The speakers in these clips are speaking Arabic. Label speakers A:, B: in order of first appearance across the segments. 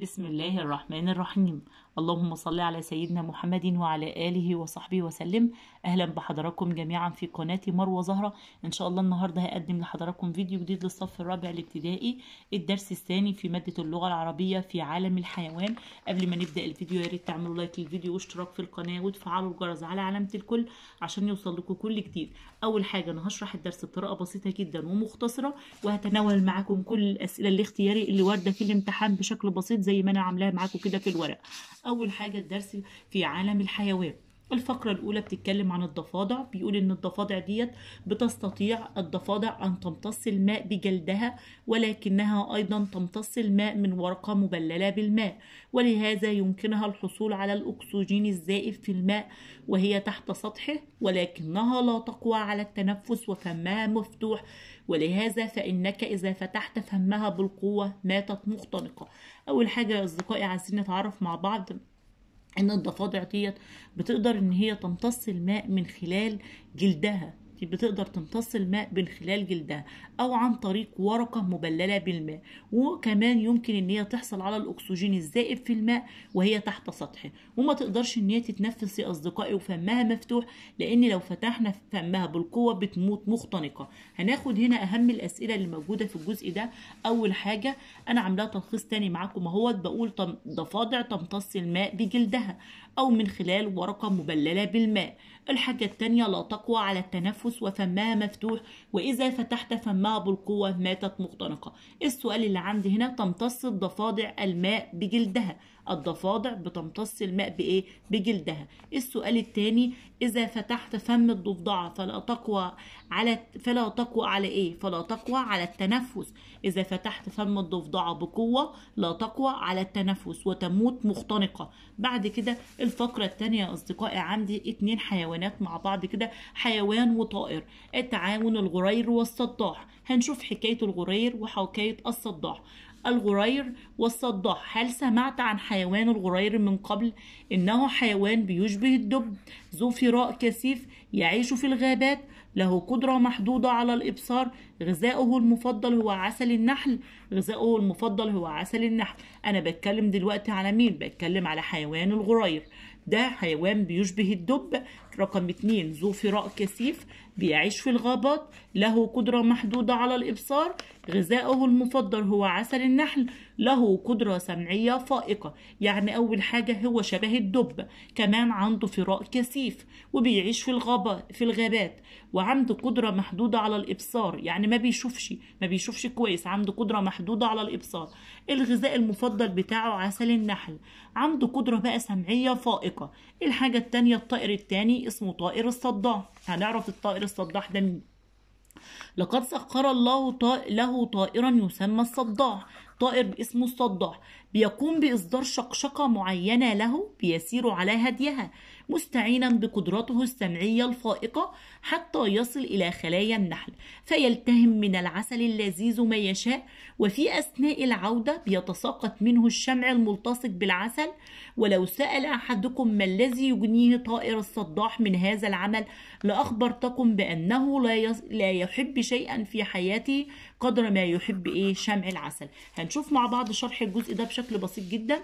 A: بسم الله الرحمن الرحيم اللهم صل على سيدنا محمد وعلى آله وصحبه وسلم أهلا بحضراتكم جميعا في قناة مروة زهرة إن شاء الله النهاردة هقدم لحضراتكم فيديو جديد للصف الرابع الابتدائي الدرس الثاني في مادة اللغة العربية في عالم الحيوان قبل ما نبدأ الفيديو يا ريت تعملوا لايك للفيديو واشتراك في القناة وتفعلوا الجرس على علامة الكل عشان يوصل لكم كل جديد أول حاجة أنا هشرح الدرس بطريقة بسيطة جدا ومختصرة وهتناول معاكم كل الأسئلة الاختياري اللي واردة في الامتحان بشكل بسيط زي ما انا عاملاه معاكم كده في الورق اول حاجه الدرس في عالم الحيوان الفقرة الأولى بتتكلم عن الضفادع بيقول إن الضفادع ديت بتستطيع الضفادع أن تمتص الماء بجلدها ولكنها أيضا تمتص الماء من ورقة مبللة بالماء ولهذا يمكنها الحصول على الأكسجين الزائف في الماء وهي تحت سطحه ولكنها لا تقوى على التنفس وفمها مفتوح ولهذا فإنك إذا فتحت فمها بالقوة ماتت مختنقة أول حاجة يا أصدقائي عايزين نتعرف مع بعض ان الضفادع ديت بتقدر ان هي تمتص الماء من خلال جلدها بتقدر تمتص الماء من خلال جلدها أو عن طريق ورقة مبللة بالماء وكمان يمكن إن هي تحصل على الأكسجين الزائد في الماء وهي تحت سطحه وما تقدرش إن هي تتنفس يا أصدقائي وفمها مفتوح لأن لو فتحنا فمها بالقوة بتموت مختنقة هناخد هنا أهم الأسئلة اللي موجودة في الجزء ده أول حاجة أنا عاملاه تلخيص تاني معاكم أهوت بقول ضفادع تمتص الماء بجلدها أو من خلال ورقة مبللة بالماء الحاجة التانية لا تقوى على التنفس التنفس وفمها مفتوح وإذا فتحت فمها بالقوة ماتت مختنقة السؤال اللي عندي هنا تمتص الضفادع الماء بجلدها الضفادع بتمتص الماء بايه بجلدها السؤال الثاني اذا فتحت فم الضفدعه فلا تقوى على فلا تقوى على ايه فلا تقوى على التنفس اذا فتحت فم الضفدعه بقوه لا تقوى على التنفس وتموت مختنقه بعد كده الفقره الثانيه يا اصدقائي عندي اتنين حيوانات مع بعض كده حيوان وطائر التعاون الغرير والصداح هنشوف حكايه الغرير وحكايه الصداح الغرير والصداح هل سمعت عن حيوان الغرير من قبل إنه حيوان بيشبه الدب ذو فراء كثيف يعيش في الغابات له قدرة محدودة على الإبصار غذاؤه المفضل هو عسل النحل غذاؤه المفضل هو عسل النحل أنا بتكلم دلوقتي على مين بتكلم على حيوان الغرير ده حيوان بيشبه الدب رقم اتنين ذو فراء كثيف بيعيش في الغابات له قدرة محدودة على الإبصار غذائه المفضل هو عسل النحل له قدرة سمعية فائقة يعني أول حاجة هو شبه الدب كمان عنده فراء كثيف وبيعيش في الغابة في الغابات وعنده قدرة محدودة على الإبصار يعني ما بيشوفش ما بيشوفش كويس عنده قدرة محدودة على الإبصار الغذاء المفضل بتاعه عسل النحل عنده قدرة بقى سمعية فائقة الحاجة التانية الطائر التاني اسمه طائر الصداح هنعرف الطائر الصداح ده مين لقد سخر الله له طائرا يسمى الصداح طائر اسمه الصداح بيقوم بإصدار شقشقة معينة له بيسير على هديها مستعينا بقدرته السمعية الفائقة حتى يصل إلى خلايا النحل فيلتهم من العسل اللذيذ ما يشاء وفي أثناء العودة بيتساقط منه الشمع الملتصق بالعسل ولو سأل أحدكم ما الذي يجنيه طائر الصداح من هذا العمل لأخبرتكم بأنه لا يحب شيئا في حياته قدر ما يحب إيه شمع العسل هنشوف مع بعض شرح الجزء ده بشكل بسيط جدا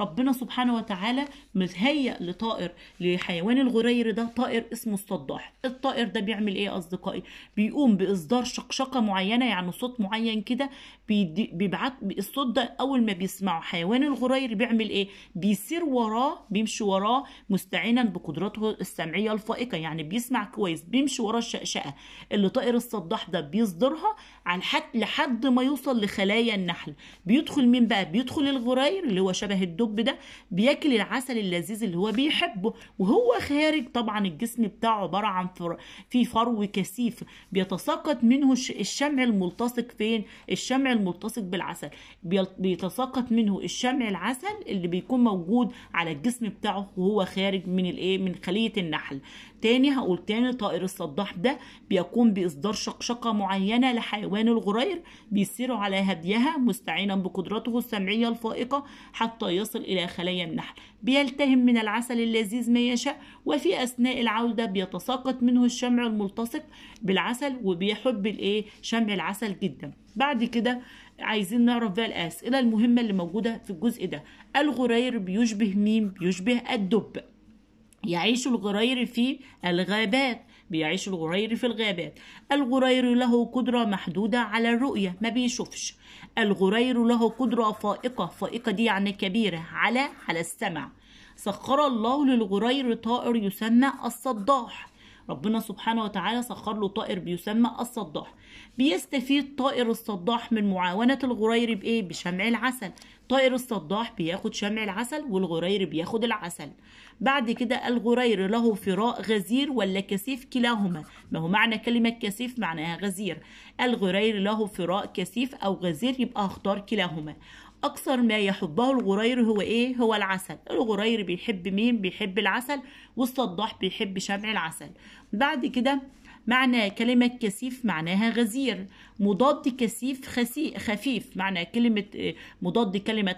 A: ربنا سبحانه وتعالى مهيئ لطائر الحيوان الغرير ده طائر اسمه الصداح الطائر ده بيعمل ايه اصدقائي بيقوم باصدار شقشقه معينه يعني صوت معين كده بيبعت الصوت ده اول ما بيسمعه حيوان الغرير بيعمل ايه بيسير وراه بيمشي وراه مستعينا بقدراته السمعيه الفائقه يعني بيسمع كويس بيمشي وراه الشقشقه اللي طائر الصداح ده بيصدرها على حد لحد ما يوصل لخلايا النحل بيدخل مين بقى بيدخل الغرير اللي هو شبه الدب ده بياكل العسل اللذيذ اللي هو بيحبه وهو خارج طبعا الجسم بتاعه عباره عن في فرو كثيف بيتساقط منه الشمع الملتصق فين الشمع الملتصق بالعسل بيتساقط منه الشمع العسل اللي بيكون موجود على الجسم بتاعه وهو خارج من الايه من خليه النحل تاني هقول تاني طائر الصداح ده بيقوم باصدار شقشقه معينه لحيوان الغرير بيسير على هديها مستعينا بقدرته السمعيه الفائقه حتى يصل الى خلايا النحل بيلتهم من العسل اللذيذ ما يشاء وفي اثناء العوده بيتساقط منه الشمع الملتصق بالعسل وبيحب الايه شمع العسل جدا بعد كده عايزين نعرف بقى الاسئله المهمه اللي موجوده في الجزء ده الغرير بيشبه مين بيشبه الدب يعيش الغرير في الغابات بيعيش الغرير في الغابات الغرير له قدرة محدودة على الرؤية ما بيشوفش الغرير له قدرة فائقة فائقة دي يعني كبيرة على على السمع سخر الله للغرير طائر يسمى الصداح ربنا سبحانه وتعالى سخر له طائر بيسمى الصداح بيستفيد طائر الصداح من معاونة الغرير بإيه؟ بشمع العسل طائر الصداح بياخد شمع العسل والغرير بياخد العسل بعد كده الغرير له فراء غزير ولا كثيف كلاهما ما هو معنى كلمة كثيف معناها غزير الغرير له فراء كثيف أو غزير يبقى اختار كلاهما اكثر ما يحبه الغرير هو ايه هو العسل الغرير بيحب مين بيحب العسل والصداح بيحب شمع العسل بعد كده معنى كلمة كثيف معناها غزير مضاد كثيف خفيف معنى كلمة مضاد كلمة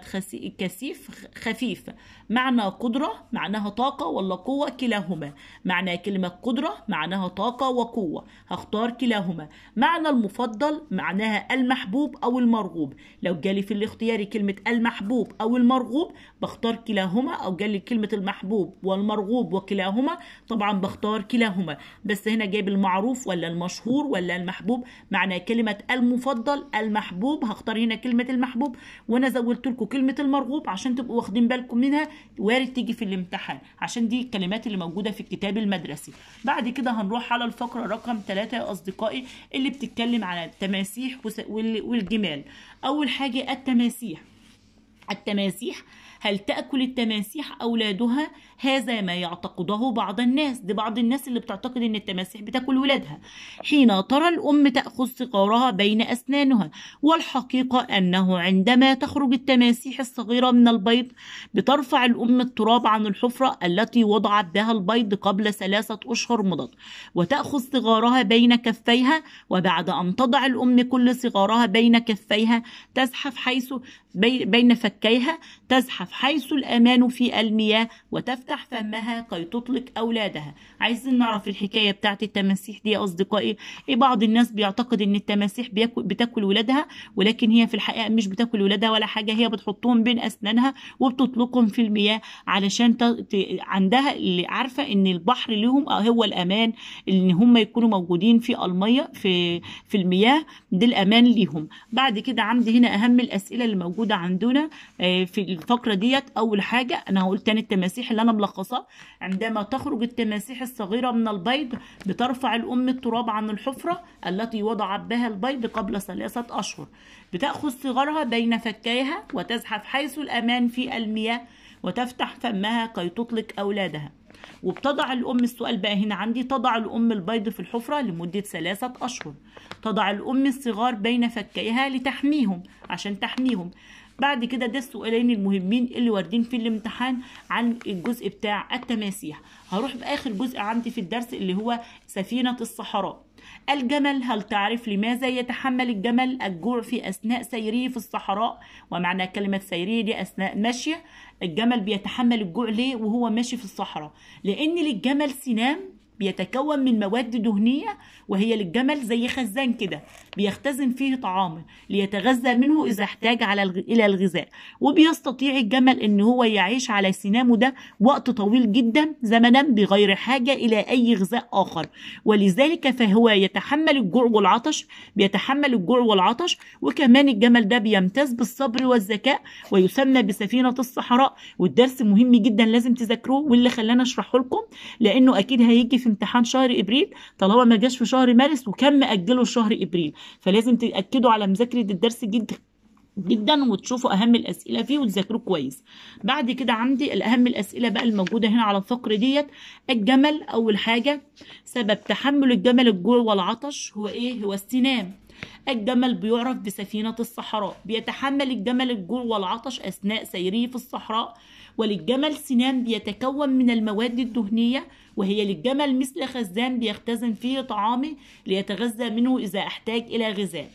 A: كثيف خفيف معنى قدرة معناها طاقة ولا قوة كلاهما معنى كلمة قدرة معناها طاقة وقوة هختار كلاهما معنى المفضل معناها المحبوب أو المرغوب لو جالي في الاختيار كلمة المحبوب أو المرغوب بختار كلاهما أو جالي كلمة المحبوب والمرغوب وكلاهما طبعا بختار كلاهما بس هنا جايب المعروف ولا المشهور ولا المحبوب معنى كلمة المفضل المحبوب هختار هنا كلمة المحبوب وأنا زودت لكم كلمة المرغوب عشان تبقوا واخدين بالكم منها وارد تيجي في الامتحان عشان دي الكلمات اللي موجودة في الكتاب المدرسي بعد كده هنروح على الفقرة رقم ثلاثة يا أصدقائي اللي بتتكلم على التماسيح والجمال أول حاجة التماسيح التماسيح هل تأكل التماسيح أولادها هذا ما يعتقده بعض الناس دي بعض الناس اللي بتعتقد أن التماسيح بتأكل ولادها حين ترى الأم تأخذ صغارها بين أسنانها والحقيقة أنه عندما تخرج التماسيح الصغيرة من البيض بترفع الأم التراب عن الحفرة التي وضعت بها البيض قبل ثلاثة أشهر مضت وتأخذ صغارها بين كفيها وبعد أن تضع الأم كل صغارها بين كفيها تزحف حيث بين فكيها تزحف حيث الأمان في المياه وتفتح فمها كي تطلق أولادها عايزين نعرف الحكاية بتاعت التماسيح دي يا أصدقائي إيه بعض الناس بيعتقد إن التماسيح بتاكل ولادها ولكن هي في الحقيقة مش بتاكل ولادها ولا حاجة هي بتحطهم بين أسنانها وبتطلقهم في المياه علشان ت... عندها اللي عارفة إن البحر لهم هو الأمان إن هم يكونوا موجودين في المياه في في المياه ده الأمان ليهم بعد كده عندي هنا أهم الأسئلة اللي موجودة موجوده عندنا آه، في الفقره ديت اول حاجه انا هقول تاني التماسيح اللي انا ملخصاه عندما تخرج التماسيح الصغيره من البيض بترفع الام التراب عن الحفره التي وضعت بها البيض قبل ثلاثه اشهر بتاخذ صغارها بين فكيها وتزحف حيث الامان في المياه وتفتح فمها كي تطلق اولادها وبتضع الأم السؤال بقى هنا عندي تضع الأم البيض في الحفرة لمدة ثلاثة أشهر تضع الأم الصغار بين فكيها لتحميهم عشان تحميهم بعد كده ده السؤالين المهمين اللي واردين في الامتحان عن الجزء بتاع التماسيح هروح باخر جزء عندي في الدرس اللي هو سفينه الصحراء الجمل هل تعرف لماذا يتحمل الجمل الجوع في أثناء سيره في الصحراء ومعنى كلمة سيره دي أثناء مشيه الجمل بيتحمل الجوع ليه وهو ماشي في الصحراء لأن للجمل سنام بيتكون من مواد دهنية وهي للجمل زي خزان كده بيختزن فيه طعامه ليتغذى منه إذا احتاج على الغ... إلى الغذاء وبيستطيع الجمل إن هو يعيش على سنامه ده وقت طويل جدا زمنا بغير حاجة إلى أي غذاء آخر ولذلك فهو يتحمل الجوع والعطش بيتحمل الجوع والعطش وكمان الجمل ده بيمتاز بالصبر والذكاء ويسمى بسفينة الصحراء والدرس مهم جدا لازم تذاكروه واللي خلانا أشرحه لكم لأنه أكيد هيجي في امتحان شهر ابريل طالما ما جاش في شهر مارس وكان ماجله لشهر ابريل فلازم تاكدوا على مذاكره الدرس جدا جدا وتشوفوا اهم الاسئله فيه وتذاكروه كويس بعد كده عندي الاهم الاسئله بقى الموجوده هنا على الفقره ديت الجمل اول حاجه سبب تحمل الجمل الجوع والعطش هو ايه هو السنام الجمل بيعرف بسفينة الصحراء بيتحمل الجمل الجوع والعطش أثناء سيره في الصحراء وللجمل سنان بيتكون من المواد الدهنية وهي للجمل مثل خزان بيختزن فيه طعامه ليتغذى منه إذا احتاج إلى غذاء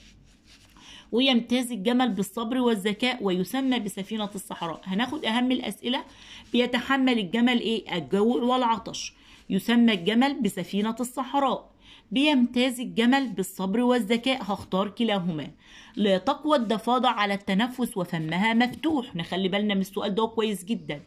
A: ويمتاز الجمل بالصبر والذكاء ويسمى بسفينة الصحراء هناخد أهم الأسئلة بيتحمل الجمل إيه؟ الجوع والعطش يسمى الجمل بسفينة الصحراء بيمتاز الجمل بالصبر والذكاء هختار كلاهما لا تقوى الضفادع على التنفس وفمها مفتوح نخلي بالنا من السؤال ده كويس جدا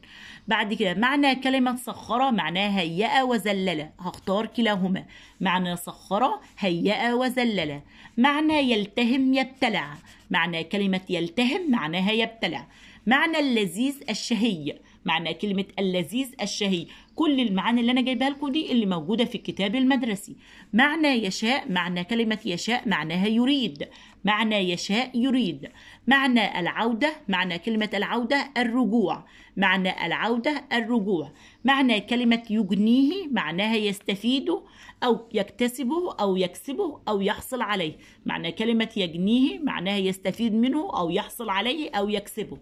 A: بعد كده معنى كلمة سخرة معناها هيئة وزللة هختار كلاهما معنى سخرة هيئة وزللة معنى يلتهم يبتلع معنى كلمة يلتهم معناها يبتلع معنى اللذيذ الشهي معنى كلمة اللذيذ الشهي كل المعاني اللي انا جايبها لكم دي اللي موجوده في الكتاب المدرسي معنى يشاء معنى كلمه يشاء معناها يريد معنى يشاء يريد معنى العوده معنى كلمه العوده الرجوع معنى العوده الرجوع معنى كلمه يجنيه معناها يستفيده او يكتسبه او يكسبه او يحصل عليه معنى كلمه يجنيه معناها يستفيد منه او يحصل عليه او يكسبه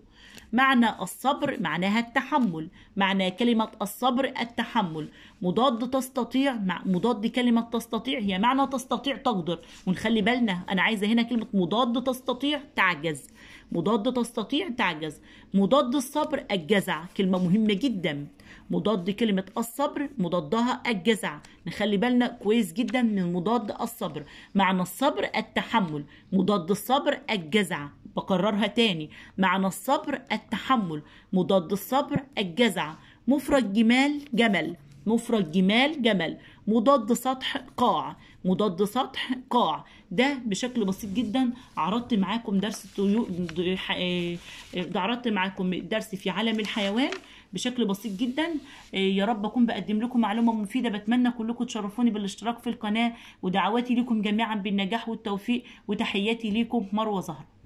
A: معنى الصبر معناها التحمل معنى كلمة الصبر التحمل مضاد تستطيع مع مضاد كلمة تستطيع هي معنى تستطيع تقدر ونخلي بالنا أنا عايزة هنا كلمة مضاد تستطيع تعجز مضاد تستطيع تعجز مضاد الصبر الجزع كلمة مهمة جدا مضاد كلمة الصبر مضادها الجزع نخلي بالنا كويس جدا من مضاد الصبر معنى الصبر التحمل مضاد الصبر الجزع بكررها تاني معنى الصبر التحمل مضاد الصبر الجزع مفرد جمال جمل مفرد جمال جمل مضاد سطح قاع مضاد سطح قاع ده بشكل بسيط جدا عرضت معاكم درس الطيور آه، آه، عرضت معاكم درس في عالم الحيوان بشكل بسيط جدا آه، يا رب اكون بقدم لكم معلومه مفيده بتمنى كلكم تشرفوني بالاشتراك في القناه ودعواتي لكم جميعا بالنجاح والتوفيق وتحياتي لكم مروه زهره